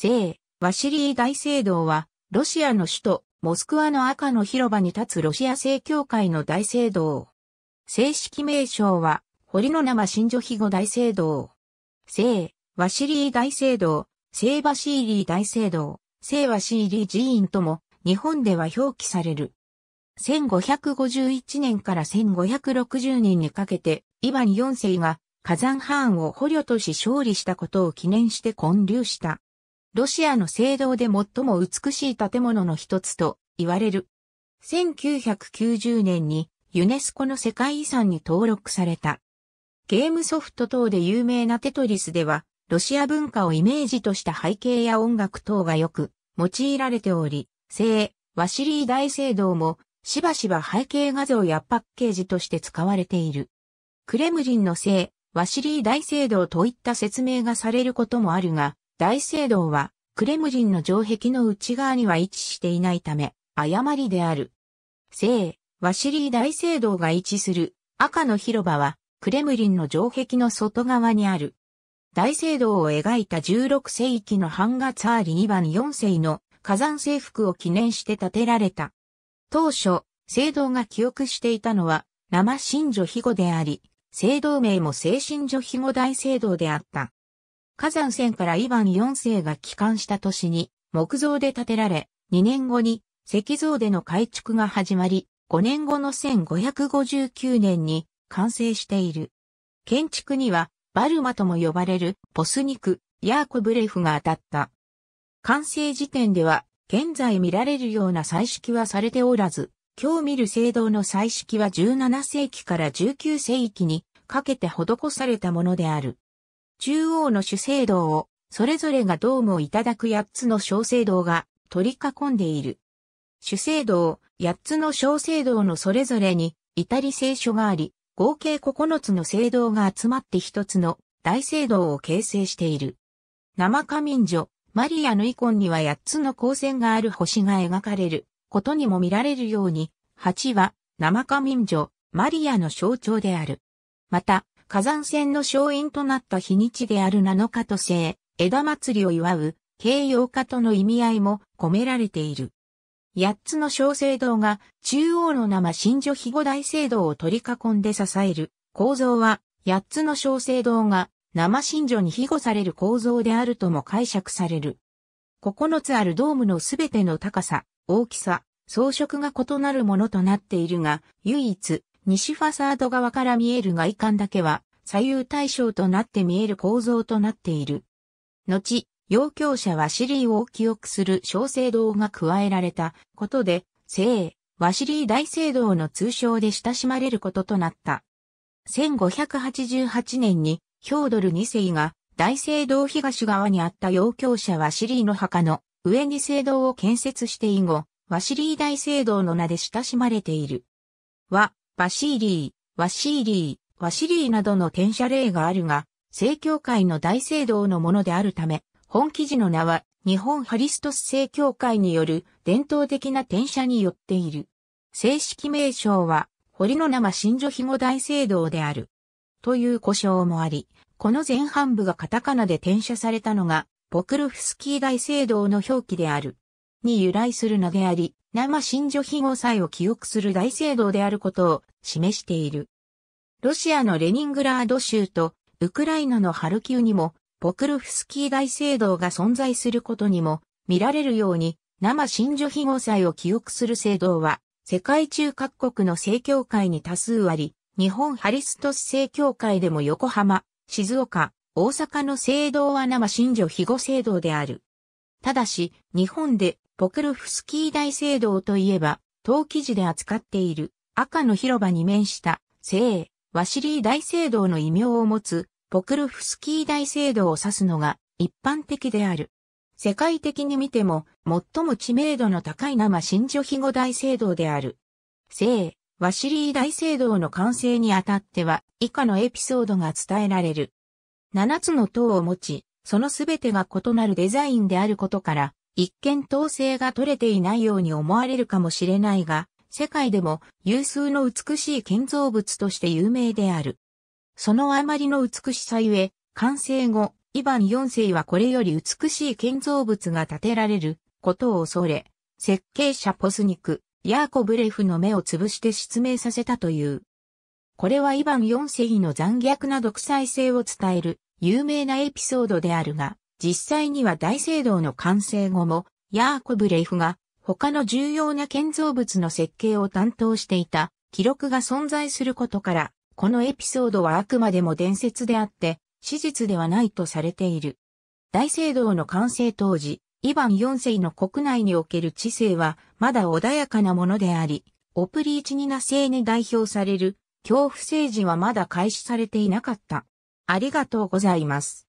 聖、ワシリー大聖堂は、ロシアの首都、モスクワの赤の広場に立つロシア正教会の大聖堂。正式名称は、堀の生新女庇護大聖堂。聖、ワシリー大聖堂、聖バシーリー大聖堂、聖ワシーリー寺院とも、日本では表記される。1551年から1560年にかけて、イヴァン4世が火山ハーンを捕虜とし勝利したことを記念して建立したロシアの聖堂で最も美しい建物の一つと言われる。1990年にユネスコの世界遺産に登録された。ゲームソフト等で有名なテトリスでは、ロシア文化をイメージとした背景や音楽等がよく用いられており、聖、ワシリー大聖堂もしばしば背景画像やパッケージとして使われている。クレムリンの聖、ワシリー大聖堂といった説明がされることもあるが、大聖堂は、クレムリンの城壁の内側には位置していないため、誤りである。聖、ワシリー大聖堂が位置する赤の広場は、クレムリンの城壁の外側にある。大聖堂を描いた16世紀のハンガツァーリ2番4世の火山征服を記念して建てられた。当初、聖堂が記憶していたのは、生神女庇護であり、聖堂名も聖神女庇護大聖堂であった。火山船からイヴァン4世が帰還した年に木造で建てられ、2年後に石造での改築が始まり、5年後の1559年に完成している。建築にはバルマとも呼ばれるポスニク、ヤーコブレフが当たった。完成時点では現在見られるような彩色はされておらず、今日見る聖堂の彩色は17世紀から19世紀にかけて施されたものである。中央の主聖堂を、それぞれがドームをいただく八つの小聖堂が取り囲んでいる。主聖堂、八つの小聖堂のそれぞれに、至り聖書があり、合計九つの聖堂が集まって一つの大聖堂を形成している。生仮民女、マリアのイコンには八つの光線がある星が描かれることにも見られるように、八は生仮民女、マリアの象徴である。また、火山戦の勝因となった日にちである7日と生、枝祭りを祝う、慶養化との意味合いも込められている。八つの小聖堂が中央の生新女肥後大聖堂を取り囲んで支える構造は八つの小聖堂が生新女に庇護される構造であるとも解釈される。九つあるドームのすべての高さ、大きさ、装飾が異なるものとなっているが、唯一西ファサード側から見える外観だけは左右対称となって見える構造となっている。後、要教者はシリーを記憶する小聖堂が加えられたことで、聖、ワシリー大聖堂の通称で親しまれることとなった。1588年にヒョードル2世が大聖堂東側にあった要教者ワシリーの墓の上に聖堂を建設して以後、ワシリー大聖堂の名で親しまれている。は、バシーリー、ワシーリー、ワシリーなどの転写例があるが、正教会の大聖堂のものであるため、本記事の名は、日本ハリストス正教会による伝統的な転写によっている。正式名称は、堀の生新女紐大聖堂である。という故障もあり、この前半部がカタカナで転写されたのが、ボクルフスキー大聖堂の表記である。に由来するのであり、生真女非合祭を記憶する大聖堂であることを示している。ロシアのレニングラード州とウクライナのハルキウにもポクルフスキー大聖堂が存在することにも見られるように生真女非合祭を記憶する聖堂は世界中各国の正教会に多数あり、日本ハリストス正教会でも横浜、静岡、大阪の聖堂は生真女非合聖堂である。ただし、日本でポクロフスキー大聖堂といえば、陶器時で扱っている赤の広場に面した聖、ワシリー大聖堂の異名を持つポクロフスキー大聖堂を指すのが一般的である。世界的に見ても最も知名度の高い生真珠比護大聖堂である。聖、ワシリー大聖堂の完成にあたっては以下のエピソードが伝えられる。7つの塔を持ち、そのすべてが異なるデザインであることから、一見統制が取れていないように思われるかもしれないが、世界でも有数の美しい建造物として有名である。そのあまりの美しさゆえ、完成後、イヴァン4世はこれより美しい建造物が建てられることを恐れ、設計者ポスニク、ヤーコブレフの目を潰して失明させたという。これはイヴァン4世の残虐な独裁性を伝える有名なエピソードであるが、実際には大聖堂の完成後も、ヤーコブレイフが他の重要な建造物の設計を担当していた記録が存在することから、このエピソードはあくまでも伝説であって、史実ではないとされている。大聖堂の完成当時、イヴァン4世の国内における知性はまだ穏やかなものであり、オプリーチニナ制に代表される恐怖政治はまだ開始されていなかった。ありがとうございます。